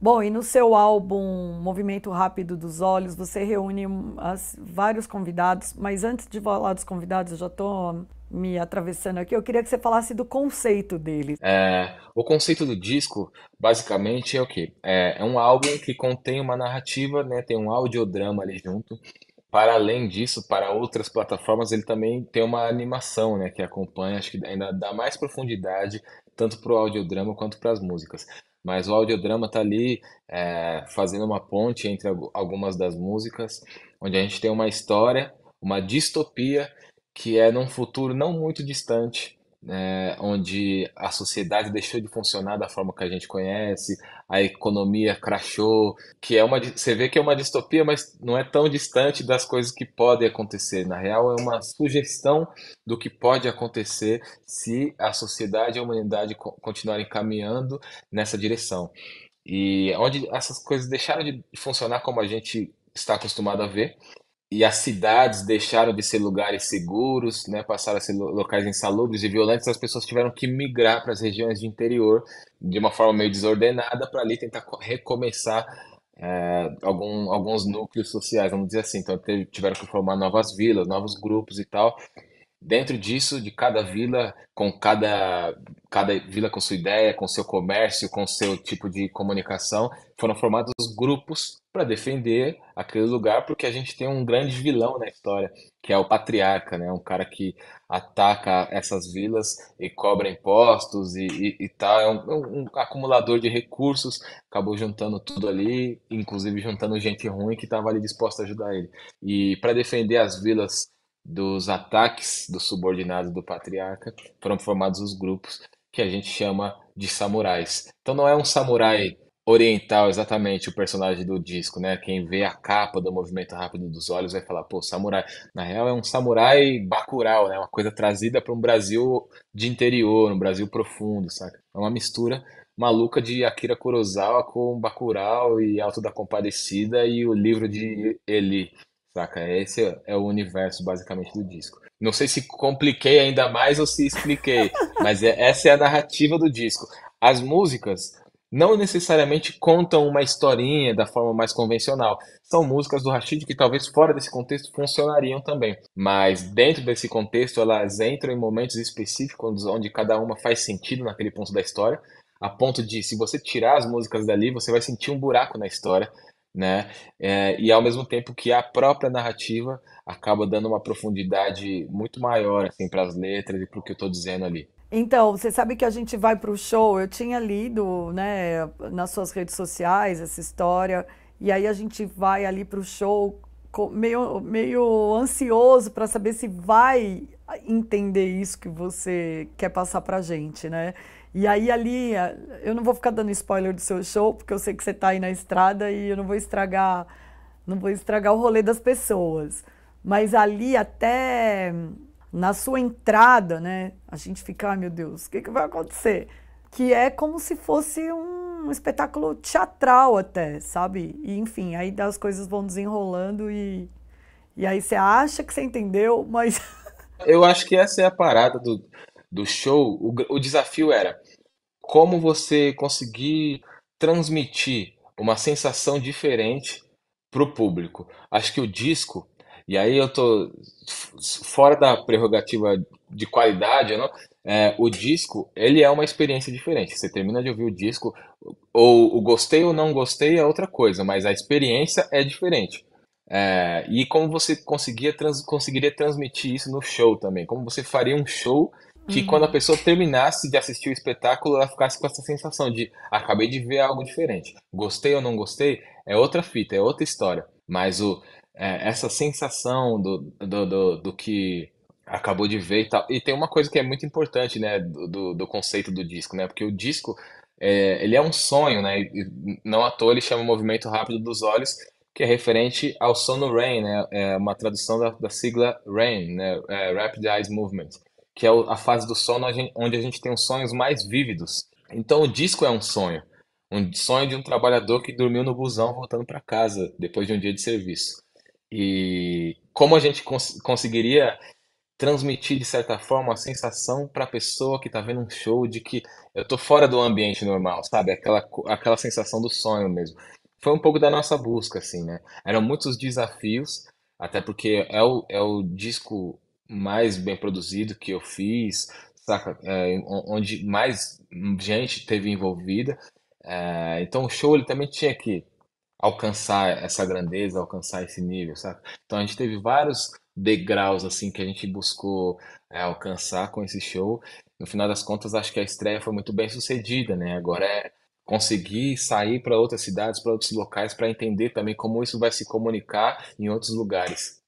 Bom, e no seu álbum Movimento Rápido dos Olhos, você reúne as, vários convidados, mas antes de falar dos convidados, eu já estou me atravessando aqui, eu queria que você falasse do conceito dele. É, o conceito do disco, basicamente, é o quê? É, é um álbum que contém uma narrativa, né, tem um audiodrama ali junto. Para além disso, para outras plataformas, ele também tem uma animação né, que acompanha, acho que ainda dá mais profundidade, tanto para o audiodrama quanto para as músicas. Mas o audiodrama está ali é, fazendo uma ponte entre algumas das músicas, onde a gente tem uma história, uma distopia, que é num futuro não muito distante, é, onde a sociedade deixou de funcionar da forma que a gente conhece, a economia crashou, que é uma você vê que é uma distopia, mas não é tão distante das coisas que podem acontecer. Na real, é uma sugestão do que pode acontecer se a sociedade e a humanidade continuarem caminhando nessa direção. E onde essas coisas deixaram de funcionar como a gente está acostumado a ver, e as cidades deixaram de ser lugares seguros, né, passaram a ser locais insalubres e violentos, as pessoas tiveram que migrar para as regiões de interior de uma forma meio desordenada para ali tentar recomeçar é, algum, alguns núcleos sociais, vamos dizer assim. Então tiveram que formar novas vilas, novos grupos e tal. Dentro disso, de cada vila, com cada cada vila com sua ideia, com seu comércio, com seu tipo de comunicação, foram formados grupos para defender aquele lugar, porque a gente tem um grande vilão na história, que é o patriarca, né? Um cara que ataca essas vilas e cobra impostos e, e, e é um, é um, acumulador de recursos, acabou juntando tudo ali, inclusive juntando gente ruim que estava ali disposta a ajudar ele. E para defender as vilas dos ataques dos subordinados do patriarca, foram formados os grupos que a gente chama de samurais. Então não é um samurai oriental exatamente o personagem do disco, né? Quem vê a capa do movimento rápido dos olhos vai falar, pô, samurai. Na real é um samurai bacural, né? Uma coisa trazida para um Brasil de interior, um Brasil profundo, saca? É uma mistura maluca de Akira Kurosawa com Bacurau e Alto da Compadecida e o livro de Eli. Saca? Esse é o universo, basicamente, do disco. Não sei se compliquei ainda mais ou se expliquei, mas é, essa é a narrativa do disco. As músicas não necessariamente contam uma historinha da forma mais convencional. São músicas do Rashid que talvez fora desse contexto funcionariam também. Mas dentro desse contexto, elas entram em momentos específicos onde cada uma faz sentido naquele ponto da história. A ponto de, se você tirar as músicas dali, você vai sentir um buraco na história né? É, e ao mesmo tempo que a própria narrativa acaba dando uma profundidade muito maior assim para as letras e para o que eu estou dizendo ali. Então, você sabe que a gente vai para o show. Eu tinha lido, né, nas suas redes sociais essa história. E aí a gente vai ali para o show meio, meio ansioso para saber se vai entender isso que você quer passar pra gente, né? E aí ali, eu não vou ficar dando spoiler do seu show, porque eu sei que você tá aí na estrada e eu não vou estragar, não vou estragar o rolê das pessoas. Mas ali até na sua entrada, né? A gente fica, ah, meu Deus, o que, que vai acontecer? Que é como se fosse um espetáculo teatral até, sabe? E enfim, aí as coisas vão desenrolando e, e aí você acha que você entendeu, mas eu acho que essa é a parada do, do show. O, o desafio era como você conseguir transmitir uma sensação diferente para o público. Acho que o disco, e aí eu tô fora da prerrogativa de qualidade, não, é, o disco, ele é uma experiência diferente. Você termina de ouvir o disco, ou o gostei ou não gostei é outra coisa, mas a experiência é diferente. É, e como você conseguia trans, conseguiria transmitir isso no show também? Como você faria um show que uhum. quando a uhum. pessoa terminasse de assistir o espetáculo, ela ficasse com essa sensação de acabei de ver algo diferente. Gostei ou não gostei, é outra fita, é outra história. Mas o, é, essa sensação do, do, do, do, que acabou de ver e tal. E tem uma coisa que é muito importante, né, do, do conceito do disco, né? Porque o disco, é, ele é um sonho, né? E não à toa ele chama o movimento rápido dos olhos, que é referente ao Sono RAIN, né? É uma tradução da, da sigla RAIN, né? É Rapid Eyes Movement, que é a fase do sono onde a gente tem os sonhos mais vívidos. Então o disco é um sonho, um sonho de um trabalhador que dormiu no busão voltando para casa depois de um dia de serviço. E como a gente cons conseguiria transmitir de certa forma a sensação para a pessoa que está vendo um show de que eu estou fora do ambiente normal, sabe? Aquela aquela sensação do sonho mesmo foi um pouco da nossa busca, assim, né? Eram muitos desafios, até porque é o, é o disco mais bem produzido que eu fiz, saca? É, onde mais gente teve envolvida. É, então o show ele também tinha que alcançar essa grandeza, alcançar esse nível, sabe? Então a gente teve vários degraus assim que a gente buscou é, alcançar com esse show. No final das contas, acho que a estreia foi muito bem sucedida, né? Agora é conseguir sair para outras cidades, para outros locais, para entender também como isso vai se comunicar em outros lugares.